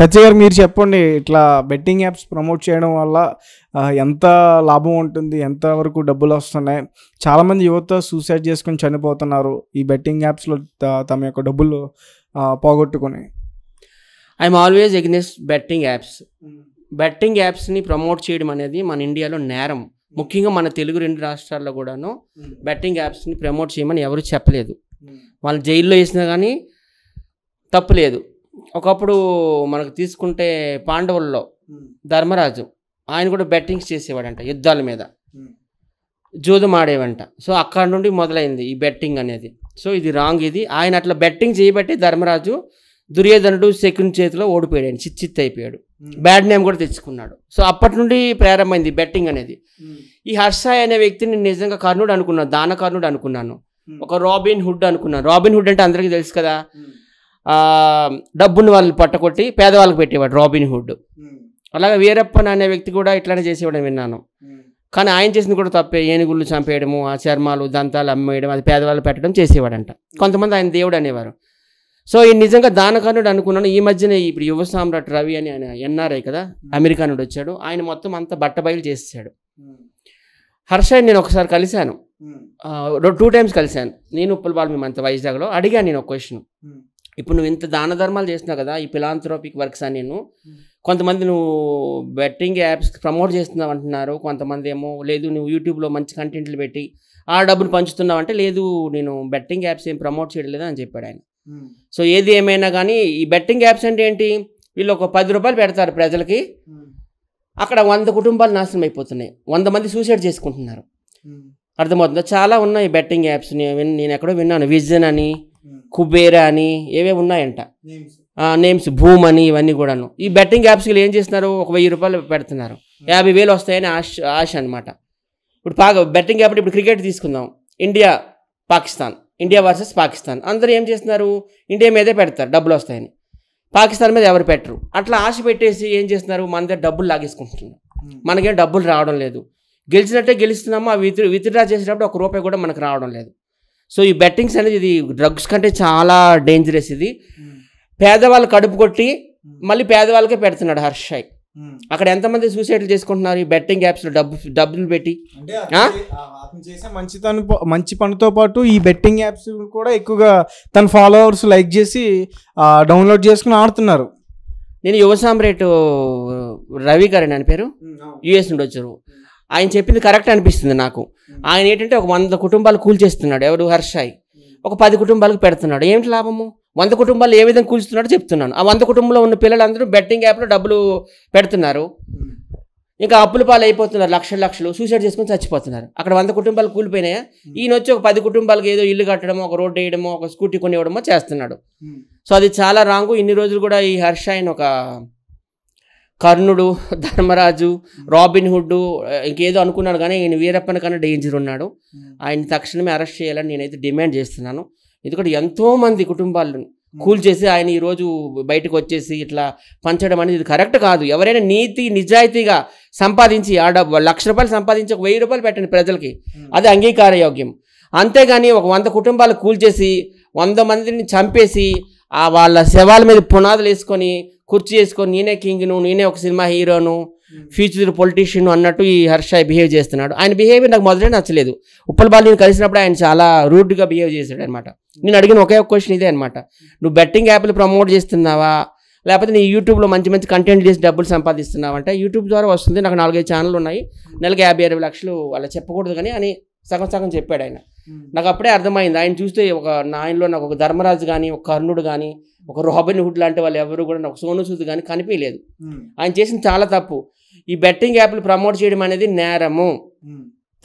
పెద్ద గారు మీరు చెప్పండి ఇట్లా బెట్టింగ్ యాప్స్ ప్రమోట్ చేయడం వల్ల ఎంత లాభం ఉంటుంది ఎంత వరకు డబ్బులు వస్తున్నాయి చాలామంది యువత సూసైడ్ చేసుకొని చనిపోతున్నారు ఈ బెట్టింగ్ యాప్స్లో తమ యొక్క డబ్బులు పోగొట్టుకొని I'm always against betting apps betting యాప్స్ని ప్రమోట్ చేయడం అనేది మన ఇండియాలో నేరం hmm. ముఖ్యంగా మన తెలుగు రెండు రాష్ట్రాల్లో కూడాను బెట్టింగ్ యాప్స్ని ప్రమోట్ చేయమని ఎవరు చెప్పలేదు hmm. వాళ్ళు జైల్లో వేసినా కానీ తప్పు లేదు ఒకప్పుడు మనకు తీసుకుంటే పాండవుల్లో ధర్మరాజు ఆయన కూడా బెట్టింగ్స్ చేసేవాడంట యుద్ధాల మీద జూదం ఆడేవంట సో అక్కడ నుండి మొదలైంది ఈ బెట్టింగ్ అనేది సో ఇది రాంగ్ ఇది ఆయన అట్లా బెట్టింగ్ చేయబట్టి ధర్మరాజు దుర్యోధనుడు శకుని చేతిలో ఓడిపోయాడు చిత్ చిత్ అయిపోయాడు బ్యాడ్ నేమ్ కూడా తెచ్చుకున్నాడు సో అప్పటి నుండి ప్రారంభమైంది బెట్టింగ్ అనేది ఈ హర్షాయ్ అనే వ్యక్తిని నిజంగా కర్ణుడు అనుకున్నాను దానకర్ణుడు అనుకున్నాను ఒక రాబిన్ హుడ్ అనుకున్నాను రాబిన్ హుడ్ అంటే అందరికీ తెలుసు కదా డబ్బుని వాళ్ళు పట్టకొట్టి పేదవాళ్ళకి పెట్టేవాడు రాబిన్ హుడ్ అలాగే వీరప్పన్ అనే వ్యక్తి కూడా ఇట్లానే చేసేవాడని విన్నాను కానీ ఆయన చేసింది కూడా తప్పే ఏనుగులు చంపేయడము ఆ చర్మాలు దంతాలు అమ్మేయడం అది పేదవాళ్ళు పెట్టడం చేసేవాడంట కొంతమంది ఆయన దేవుడు అనేవారు సో ఈ నిజంగా దానకర్ణుడు అనుకున్నాను ఈ మధ్యనే ఇప్పుడు యువ సామ్రాట్ రవి అని ఆయన ఎన్ఆర్ఐ కదా అమెరికానుడు వచ్చాడు ఆయన మొత్తం అంతా బట్టబయలు చేసేసాడు హర్ష నేను ఒకసారి కలిశాను టూ టైమ్స్ కలిశాను నేను మేము అంత వైజాగ్లో అడిగాను నేను ఒక క్వశ్చన్ ఇప్పుడు నువ్వు ఇంత దాన ధర్మాలు చేస్తున్నావు కదా ఈ పిలాంథ్రోపిక్ వర్క్స్ అని నేను కొంతమంది నువ్వు బెట్టింగ్ యాప్స్ ప్రమోట్ చేస్తున్నావు అంటున్నారు కొంతమంది ఏమో లేదు నువ్వు యూట్యూబ్లో మంచి కంటెంట్లు పెట్టి ఆ డబ్బులు పంచుతున్నావు అంటే లేదు నేను బెట్టింగ్ యాప్స్ ఏం ప్రమోట్ చేయట్లేదు అని చెప్పాడు ఆయన సో ఏది ఏమైనా కానీ ఈ బెట్టింగ్ యాప్స్ అంటే ఏంటి వీళ్ళు ఒక పది రూపాయలు పెడతారు ప్రజలకి అక్కడ వంద కుటుంబాలు నాశనం అయిపోతున్నాయి వంద మంది సూసైడ్ చేసుకుంటున్నారు అర్థమవుతుంది చాలా ఉన్నాయి బెట్టింగ్ యాప్స్ నేను ఎక్కడో విన్నాను విజన్ అని Hmm. కుబేర అని ఏవే ఉన్నాయంట నేమ్స్ భూమ్ అని ఇవన్నీ కూడాను ఈ బెట్టింగ్ వీళ్ళు ఏం చేస్తున్నారు ఒక వెయ్యి రూపాయలు పెడుతున్నారు hmm. యాభై వేలు వస్తాయని ఆశ ఆశ అనమాట ఇప్పుడు పాక బెట్టింగ్ యాప్ ఇప్పుడు క్రికెట్ తీసుకుందాం India Pakistan India versus Pakistan అందరూ ఏం చేస్తున్నారు ఇండియా మీదే పెడతారు డబ్బులు వస్తాయని పాకిస్తాన్ మీద ఎవరు పెట్టరు అట్లా ఆశ పెట్టేసి ఏం చేస్తున్నారు మన దగ్గర డబ్బులు లాగేసుకుంటున్నారు hmm. మనకేం డబ్బులు రావడం లేదు గెలిచినట్టే గెలుస్తున్నామో ఆ విత్ విత్డ్రా చేసేటప్పుడు ఒక రూపాయి కూడా మనకు రావడం లేదు సో ఈ బెట్టింగ్స్ అనేది ఇది డ్రగ్స్ కంటే చాలా డేంజరస్ ఇది పేదవాళ్ళు కడుపు కొట్టి మళ్ళీ పేదవాళ్ళకే పెడుతున్నాడు హర్షాయ్ hmm. అక్కడ ఎంతమంది సూసైడ్లు చేసుకుంటున్నారు ఈ బెట్టింగ్ యాప్స్లో డబ్బు డబ్బులు పెట్టి చేసే తను మంచి పనితో పాటు ఈ బెట్టింగ్ యాప్స్ కూడా ఎక్కువగా తన ఫాలోవర్స్ లైక్ చేసి డౌన్లోడ్ చేసుకుని ఆడుతున్నారు నేను యువ సామ్రేట్ రవి గారు నా పేరు hmm, యుఎస్ నుండి వచ్చారు hmm. ఆయన చెప్పింది కరెక్ట్ అనిపిస్తుంది నాకు ఆయన ఏంటంటే ఒక వంద కుటుంబాలు కూల్చేస్తున్నాడు ఎవరు హర్షాయి ఒక పది కుటుంబాలకు పెడుతున్నాడు ఏమిటి లాభము వంద కుటుంబాలు ఏ విధంగా కూల్చుతున్నాడో చెప్తున్నాను ఆ వంద కుటుంబంలో ఉన్న పిల్లలందరూ బెట్టింగ్ యాప్లో డబ్బులు పెడుతున్నారు ఇంకా అప్పుల పాలు అయిపోతున్నారు లక్షలు లక్షలు సూసైడ్ చేసుకొని చచ్చిపోతున్నారు అక్కడ వంద కుటుంబాలు కూలిపోయినాయా ఈయన వచ్చి ఒక పది కుటుంబాలకు ఏదో ఇల్లు కట్టడమో ఒక రోడ్డు వేయడమో ఒక స్కూటీ కొనివ్వడమో చేస్తున్నాడు సో అది చాలా రాంగు ఇన్ని రోజులు కూడా ఈ హర్ష ఆయన ఒక కర్ణుడు ధర్మరాజు రాబిన్ హుడ్ ఇంకేదో అనుకున్నాడు కానీ ఈయన వీరప్పన కన్నా డేంజర్ ఉన్నాడు hmm. ఆయన తక్షణమే అరెస్ట్ చేయాలని నేనైతే డిమాండ్ చేస్తున్నాను ఎందుకంటే ఎంతోమంది కుటుంబాలను hmm. కూల్ చేసి ఆయన ఈరోజు బయటకు వచ్చేసి ఇట్లా పంచడం అనేది ఇది కరెక్ట్ కాదు ఎవరైనా నీతి నిజాయితీగా సంపాదించి ఆ లక్ష రూపాయలు సంపాదించి ఒక వెయ్యి రూపాయలు పెట్టండి ప్రజలకి hmm. అది అంగీకార యోగ్యం అంతేగాని ఒక వంద కుటుంబాలు కూల్చేసి వంద మందిని చంపేసి ఆ వాళ్ళ శవాల మీద పునాదులు వేసుకొని కుర్చీ వేసుకొని నేనే కింగ్ను నేనే ఒక సినిమా హీరోను ఫ్యూచర్ పొలిటీషియన్ అన్నట్టు ఈ హర్ష బిహేవ్ చేస్తున్నాడు ఆయన బిహేవియర్ నాకు మొదలైన నచ్చలేదు ఉప్పలబాల్ నేను కలిసినప్పుడు ఆయన చాలా రూడ్గా బిహేవ్ చేశాడు అనమాట నేను అడిగిన ఒకే ఒక క్వశ్చన్ ఇదే అనమాట నువ్వు బెట్టింగ్ యాప్లు ప్రమోట్ చేస్తున్నావా లేకపోతే నీ యూట్యూబ్లో మంచి మంచి కంటెంట్ చేసి డబ్బులు సంపాదిస్తున్నావు అంటే యూట్యూబ్ ద్వారా వస్తుంది నాకు నాలుగైదు ఛానల్ ఉన్నాయి నెలకి యాభై అరవై లక్షలు అలా చెప్పకూడదు కానీ అని సగం సగం చెప్పాడు ఆయన నాకు అప్పుడే అర్థమైంది ఆయన చూస్తే ఒక నాయనలో నాకు ఒక ధర్మరాజు కానీ ఒక కర్ణుడు కానీ ఒక రాబిన్ హుడ్ లాంటి వాళ్ళు ఎవరు కూడా నాకు సోను సూద్ కానీ కనిపించలేదు ఆయన చేసిన చాలా తప్పు ఈ బెట్టింగ్ యాప్లు ప్రమోట్ చేయడం అనేది నేరము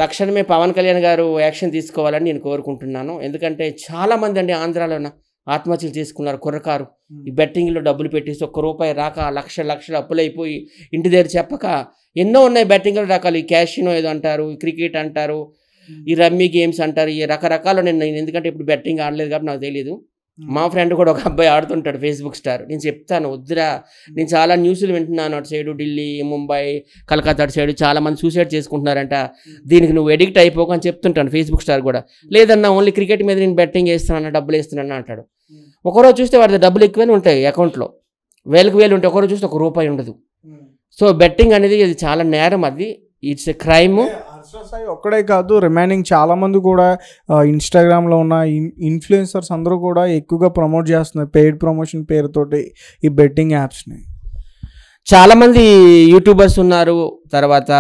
తక్షణమే పవన్ కళ్యాణ్ గారు యాక్షన్ తీసుకోవాలని నేను కోరుకుంటున్నాను ఎందుకంటే చాలామంది అండి ఆంధ్రాలోన ఆత్మహత్యలు చేసుకున్నారు కుర్రకారు ఈ బెట్టింగ్లో డబ్బులు పెట్టేసి ఒక్క రూపాయి రాక లక్ష లక్షలు అప్పులైపోయి ఇంటి దగ్గర చెప్పక ఎన్నో ఉన్నాయి బెట్టింగ్లో రకాలు ఈ క్యాషినో ఏదో అంటారు క్రికెట్ అంటారు ఈ రమ్మీ గేమ్స్ అంటారు ఈ రకరకాలు నేను నేను ఎందుకంటే ఇప్పుడు బెట్టింగ్ ఆడలేదు కాబట్టి నాకు తెలియదు మా ఫ్రెండ్ కూడా ఒక అబ్బాయి ఆడుతుంటాడు ఫేస్బుక్ స్టార్ నేను చెప్తాను వద్దురా నేను చాలా న్యూస్లు వింటున్నాను అటు సైడు ఢిల్లీ ముంబై కలకత్తా అటు సైడు మంది సూసైడ్ చేసుకుంటున్నారంట దీనికి నువ్వు ఎడిక్ట్ అయిపోక అని చెప్తుంటాను ఫేస్బుక్ స్టార్ కూడా లేదన్నా ఓన్లీ క్రికెట్ మీద నేను బెట్టింగ్ వేస్తున్నాను డబ్బులు వేస్తున్నాను అంటాడు ఒకరోజు చూస్తే వాడి డబ్బులు ఎక్కువే ఉంటాయి అకౌంట్లో వేలకు వేలు ఉంటే ఒకరోజు చూస్తే ఒక రూపాయి ఉండదు సో బెట్టింగ్ అనేది ఇది చాలా నేరం అది ఇట్స్ ఎ క్రైమ్ సాయి ఒక్కడే కాదు రిమైనింగ్ చాలామంది కూడా ఇన్స్టాగ్రామ్లో ఉన్న ఇన్ఫ్లుయెన్సర్స్ అందరూ కూడా ఎక్కువగా ప్రమోట్ చేస్తున్నారు పెయిడ్ ప్రమోషన్ పేరుతోటి ఈ బెట్టింగ్ యాప్స్ని చాలామంది యూట్యూబర్స్ ఉన్నారు తర్వాత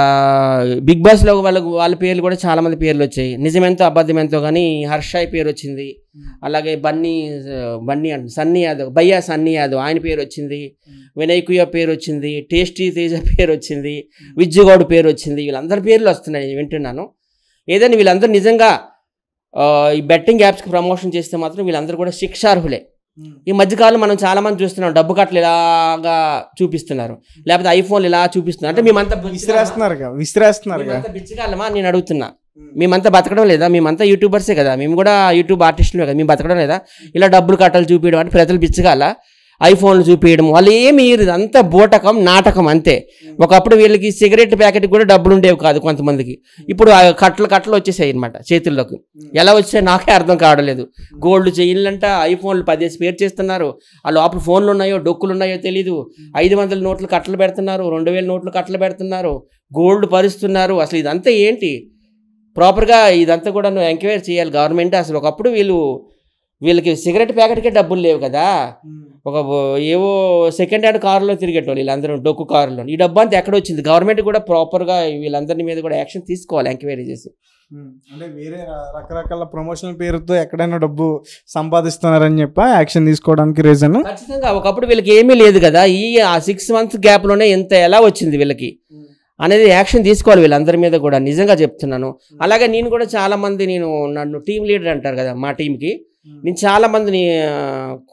బిగ్ బాస్లో వాళ్ళకు వాళ్ళ పేర్లు కూడా చాలామంది పేర్లు వచ్చాయి నిజమెంతో అబద్ధమెంతో కానీ హర్షాయ్ పేరు వచ్చింది అలాగే బన్నీ బన్నీ సన్నీ యాదవ్ భయ్యా సన్నీ యాదవ్ ఆయన పేరు వచ్చింది వినయ్ కుయ పేరు వచ్చింది టేస్టీ తేజ పేరు వచ్చింది విజ్జుగౌడ్ పేరు వచ్చింది వీళ్ళందరి పేర్లు వస్తున్నాయి వింటున్నాను ఏదైనా వీళ్ళందరూ నిజంగా ఈ బెట్టింగ్ యాప్స్కి ప్రమోషన్ చేస్తే మాత్రం వీళ్ళందరూ కూడా శిక్షార్హులే Hmm. ఈ మధ్యకాలం మనం చాలా మంది చూస్తున్నాం డబ్బు కట్టలు ఇలాగా చూపిస్తున్నారు లేకపోతే ఐఫోన్లు ఇలా చూపిస్తున్నారు అంటే మేమంతా విసిరేస్తున్నారు విసిరేస్తున్నారు బిచ్చగాలమా నేను అడుగుతున్నా hmm. మేమంతా బతకడం లేదా మేమంతా యూట్యూబర్సే కదా మేము కూడా యూట్యూబ్ ఆర్టిస్టులు కదా మేము బతకడం లేదా ఇలా డబ్బులు కట్టలు చూపించడం అంటే ప్రజలు బిచ్చగాల ఐఫోన్లు చూపించడం వాళ్ళు ఏమి ఇదంతా బూటకం నాటకం అంతే ఒకప్పుడు వీళ్ళకి సిగరెట్ ప్యాకెట్ కూడా డబ్బులు ఉండేవి కాదు కొంతమందికి ఇప్పుడు కట్టలు కట్టలు వచ్చేసాయి అనమాట చేతుల్లోకి ఎలా వచ్చాయి నాకే అర్థం కావడలేదు గోల్డ్ చైన్లంట ఐఫోన్లు పదేసి పేరు చేస్తున్నారు ఆ లోపల ఫోన్లు ఉన్నాయో డొక్కులు ఉన్నాయో తెలీదు ఐదు వందల నోట్లు కట్టలు పెడుతున్నారు రెండు వేల నోట్లు కట్టలు పెడుతున్నారు గోల్డ్ పరుస్తున్నారు అసలు ఇదంతా ఏంటి ప్రాపర్గా ఇదంతా కూడా నువ్వు ఎంక్వైరీ చేయాలి గవర్నమెంట్ అసలు ఒకప్పుడు వీళ్ళు వీళ్ళకి సిగరెట్ ప్యాకెట్కే డబ్బులు లేవు కదా ఒక ఏవో సెకండ్ హ్యాండ్ కారులో తిరిగేటోళ్ళు వీళ్ళందరూ డొక్కు కారులో ఈ డబ్బు అంతా ఎక్కడ వచ్చింది గవర్నమెంట్ కూడా ప్రాపర్గా వీళ్ళందరి మీద కూడా యాక్షన్ తీసుకోవాలి ఎంక్వైరీ చేసి అంటే వేరే రకరకాల ప్రమోషన్ పేరుతో ఎక్కడైనా డబ్బు సంపాదిస్తున్నారని చెప్పి యాక్షన్ తీసుకోవడానికి రీజన్ ఖచ్చితంగా ఒకప్పుడు వీళ్ళకి ఏమీ లేదు కదా ఈ ఆ సిక్స్ మంత్స్ గ్యాప్లోనే ఎంత ఎలా వచ్చింది వీళ్ళకి అనేది యాక్షన్ తీసుకోవాలి వీళ్ళందరి మీద కూడా నిజంగా చెప్తున్నాను అలాగే నేను కూడా చాలామంది నేను నన్ను టీం లీడర్ అంటారు కదా మా టీంకి Hmm. నేను చాలామందిని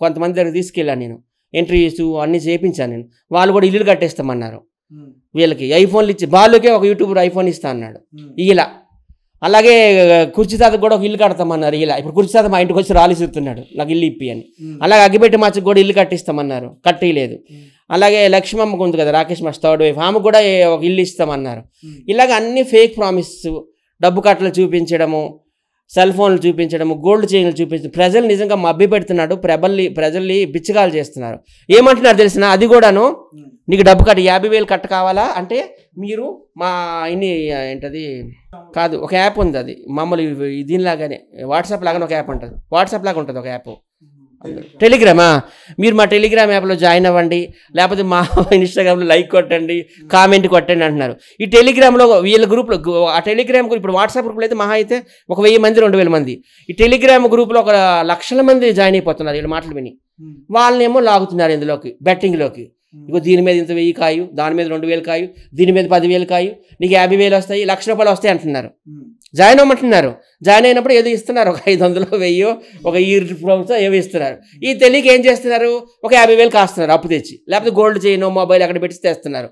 కొంతమంది దగ్గర తీసుకెళ్ళాను నేను ఇంటర్వ్యూస్ అన్నీ చేయించాను నేను వాళ్ళు కూడా ఇల్లు కట్టేస్తామన్నారు hmm. వీళ్ళకి ఐఫోన్లు ఇచ్చి బాలుకే ఒక యూట్యూబర్ ఐఫోన్ ఇస్తా అన్నాడు ఇలా hmm. అలాగే కుర్చీ తాత కూడా ఒక ఇల్లు కడతామన్నారు ఇలా ఇప్పుడు కుర్చీ తాత మా ఇంటికి వచ్చి రాలిసిస్తున్నాడు నాకు ఇల్లు ఇప్పి అని అలాగే అగ్గిపెట్టి మాచకు కూడా ఇల్లు కట్టిస్తామన్నారు కట్టేయలేదు అలాగే లక్ష్మమ్మకు ఉంది కదా రాకేష్ మా థర్డ్ వైఫ్ ఆమె కూడా ఒక ఇల్లు ఇస్తామన్నారు ఇలాగ అన్ని ఫేక్ ప్రామిస్ డబ్బు కట్టలు చూపించడము సెల్ ఫోన్లు చూపించడము గోల్డ్ చైన్లు చూపించడం ప్రజలు నిజంగా మబ్బి పెడుతున్నాడు ప్రబల్ని ప్రజల్ని బిచ్చగాలు చేస్తున్నారు ఏమంటున్నారు తెలిసిన అది కూడాను నీకు డబ్బు కట్ట యాభై వేలు కట్ట కావాలా అంటే మీరు మా ఇన్ని ఏంటది కాదు ఒక యాప్ ఉంది అది మమ్మల్ని దీనిలాగానే వాట్సాప్ లాగానే ఒక యాప్ ఉంటుంది వాట్సాప్ లాగా ఉంటుంది ఒక యాప్ టెలిగ్రామా మీరు మా టెలిగ్రామ్ యాప్లో జాయిన్ అవ్వండి లేకపోతే మా ఇన్స్టాగ్రామ్లో లైక్ కొట్టండి కామెంట్ కొట్టండి అంటున్నారు ఈ టెలిగ్రామ్లో వీళ్ళ గ్రూప్లో ఆ టెలిగ్రామ్ ఇప్పుడు వాట్సాప్ గ్రూప్లో అయితే మహా అయితే ఒక వెయ్యి మంది రెండు వేల మంది ఈ టెలిగ్రామ్ గ్రూప్లో ఒక లక్షల మంది జాయిన్ అయిపోతున్నారు వీళ్ళు మాటలు విని hmm. వాళ్ళనేమో లాగుతున్నారు ఇందులోకి బెట్టింగ్లోకి ఇగో దీని మీద ఇంత వెయ్యి కాయు దాని మీద రెండు వేలు కాయు దీని మీద పదివేలు కాయు నీకు యాభై వేలు వస్తాయి లక్ష రూపాయలు వస్తాయి అంటున్నారు జాయిన్ అవ్వమంటున్నారు జాయిన్ అయినప్పుడు ఏదో ఇస్తున్నారు ఒక ఐదు వందలు వెయ్యో ఒక ఈ ప్రభుత్వం ఏవో ఇస్తున్నారు ఈ తెలియక ఏం చేస్తున్నారు ఒక యాభై వేలు కాస్తున్నారు అప్పు తెచ్చి లేకపోతే గోల్డ్ చేయను మొబైల్ అక్కడ పెట్టి తెస్తున్నారు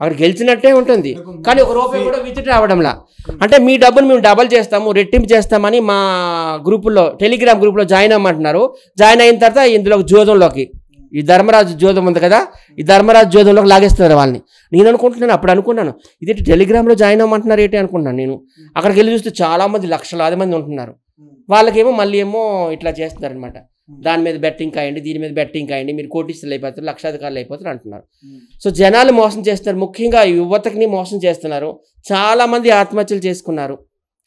అక్కడ గెలిచినట్టే ఉంటుంది కానీ ఒక రూపాయి కూడా విజిట్ రావడంలా అంటే మీ డబ్బును మేము డబల్ చేస్తాము రెట్టింపు చేస్తామని మా గ్రూపుల్లో టెలిగ్రామ్ గ్రూప్లో జాయిన్ అవ్వమంటున్నారు జాయిన్ అయిన తర్వాత ఇందులో జోదంలోకి ఈ ధర్మరాజు జోదం ఉంది కదా ఈ ధర్మరాజు జోదంలోకి లాగేస్తున్నారు వాళ్ళని నేను అనుకుంటున్నాను అప్పుడు అనుకున్నాను ఇదేంటి టెలిగ్రామ్లో జాయిన్ అవ్వమంటున్నారు ఏంటి అనుకున్నాను నేను అక్కడికి వెళ్ళి చూస్తే చాలామంది లక్షలాది మంది ఉంటున్నారు వాళ్ళకేమో మళ్ళీ ఏమో ఇట్లా చేస్తున్నారనమాట దాని మీద బెట్టింగ్ కాయండి దీని మీద బెట్టింగ్ కాయండి మీరు కోటీశ్వరులు అయిపోతారు లక్షాధికారులు అయిపోతారు అంటున్నారు సో జనాలు మోసం చేస్తున్నారు ముఖ్యంగా యువతకి మోసం చేస్తున్నారు చాలామంది ఆత్మహత్యలు చేసుకున్నారు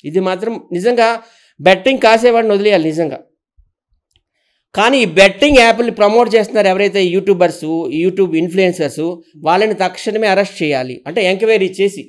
ఇది మాత్రం నిజంగా బెట్టింగ్ కాసేవాడిని వదిలేయాలి నిజంగా కానీ ఈ బెట్టింగ్ యాప్ని ప్రమోట్ చేస్తున్నారు ఎవరైతే యూట్యూబర్సు యూట్యూబ్ ఇన్ఫ్లుయెన్సర్సు వాళ్ళని తక్షణమే అరెస్ట్ చేయాలి అంటే ఎంక్వైరీ చేసి